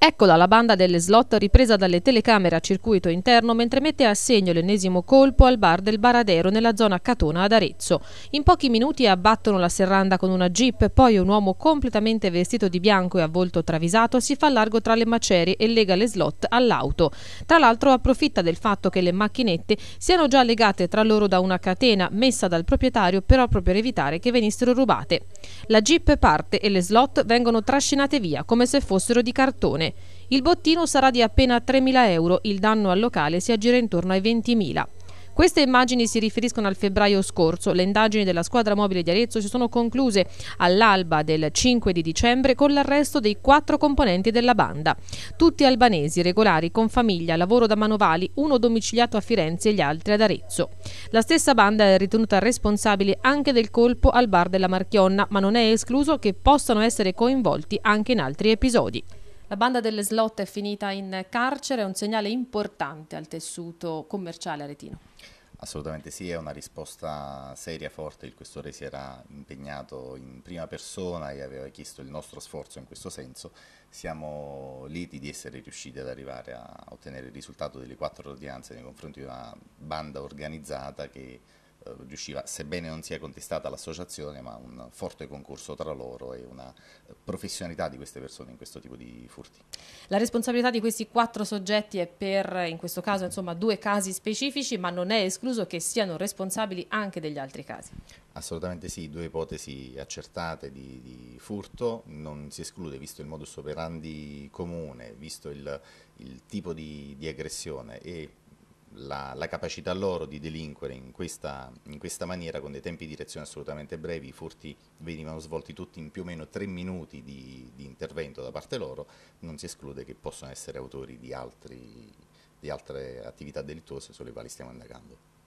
Eccola la banda delle slot ripresa dalle telecamere a circuito interno mentre mette a segno l'ennesimo colpo al bar del Baradero nella zona Catona ad Arezzo. In pochi minuti abbattono la serranda con una jeep, poi un uomo completamente vestito di bianco e a volto travisato si fa largo tra le macerie e lega le slot all'auto. Tra l'altro approfitta del fatto che le macchinette siano già legate tra loro da una catena messa dal proprietario però proprio per evitare che venissero rubate. La jeep parte e le slot vengono trascinate via come se fossero di cartone. Il bottino sarà di appena 3.000 euro, il danno al locale si aggira intorno ai 20.000. Queste immagini si riferiscono al febbraio scorso. Le indagini della squadra mobile di Arezzo si sono concluse all'alba del 5 di dicembre con l'arresto dei quattro componenti della banda. Tutti albanesi, regolari, con famiglia, lavoro da manovali, uno domiciliato a Firenze e gli altri ad Arezzo. La stessa banda è ritenuta responsabile anche del colpo al bar della Marchionna, ma non è escluso che possano essere coinvolti anche in altri episodi. La banda delle slot è finita in carcere, è un segnale importante al tessuto commerciale aretino. Assolutamente sì, è una risposta seria, forte, il questore si era impegnato in prima persona e aveva chiesto il nostro sforzo in questo senso, siamo lieti di essere riusciti ad arrivare a ottenere il risultato delle quattro ordinanze nei confronti di una banda organizzata che eh, riusciva, sebbene non sia contestata l'associazione, ma un forte concorso tra loro e una professionalità di queste persone in questo tipo di furti. La responsabilità di questi quattro soggetti è per, in questo caso, insomma, due casi specifici, ma non è escluso che siano responsabili anche degli altri casi. Assolutamente sì, due ipotesi accertate di, di furto, non si esclude, visto il modus operandi comune, visto il, il tipo di, di aggressione e la, la, capacità loro di delinquere in questa, in questa, maniera con dei tempi di reazione assolutamente brevi, i furti venivano svolti tutti in più o meno tre minuti di, di intervento da parte loro, non si esclude che possano essere autori di, altri, di altre attività delittuose sulle quali stiamo indagando.